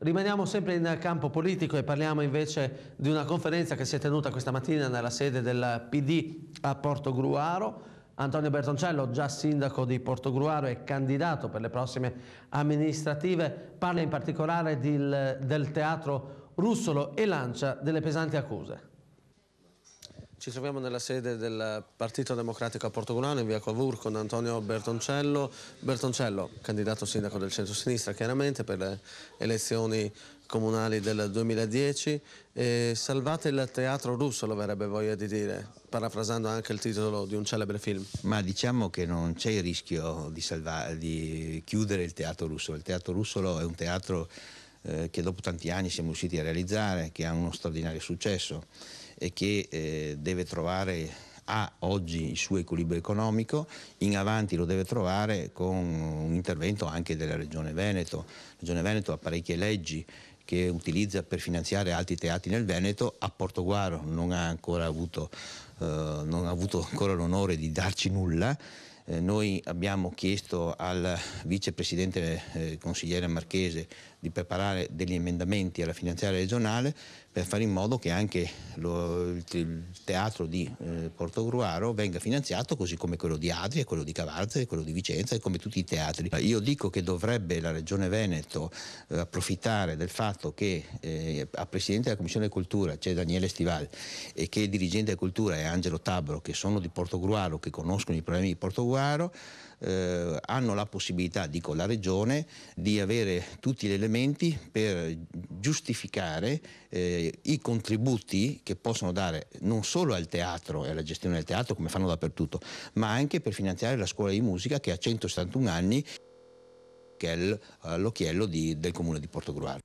Rimaniamo sempre in campo politico e parliamo invece di una conferenza che si è tenuta questa mattina nella sede del PD a Porto Gruaro. Antonio Bertoncello, già sindaco di Porto Gruaro e candidato per le prossime amministrative, parla in particolare di, del teatro Russolo e lancia delle pesanti accuse. Ci troviamo nella sede del Partito Democratico a Portogolano in via Cavour con Antonio Bertoncello. Bertoncello, candidato sindaco del centro-sinistra chiaramente per le elezioni comunali del 2010. E salvate il teatro russo, lo verrebbe voglia di dire, parafrasando anche il titolo di un celebre film. Ma diciamo che non c'è il rischio di, salva- di chiudere il teatro russo. Il teatro russo è un teatro eh, che dopo tanti anni siamo riusciti a realizzare, che ha uno straordinario successo e che eh, deve trovare ha oggi il suo equilibrio economico, in avanti lo deve trovare con un intervento anche della Regione Veneto. La Regione Veneto ha parecchie leggi che utilizza per finanziare altri teatri nel Veneto, a Portoguaro non ha ancora avuto, eh, avuto l'onore di darci nulla eh, noi abbiamo chiesto al vicepresidente eh, consigliere Marchese di preparare degli emendamenti alla finanziaria regionale per fare in modo che anche lo, il teatro di eh, Porto venga finanziato così come quello di Adria, quello di Cavarze, quello di Vicenza e come tutti i teatri. Io dico che dovrebbe la Regione Veneto eh, approfittare del fatto che eh, a Presidente della Commissione Cultura c'è Daniele Stival e che il dirigente della Cultura è Angelo Tabro che sono di Portogruaro, che conoscono i problemi di Portogruaro Catanzaro eh, hanno la possibilità, dico la Regione, di avere tutti gli elementi per giustificare eh, i contributi che possono dare non solo al teatro e alla gestione del teatro, come fanno dappertutto, ma anche per finanziare la scuola di musica che ha 171 anni, che è eh, l'occhiello del comune di Portogruaro.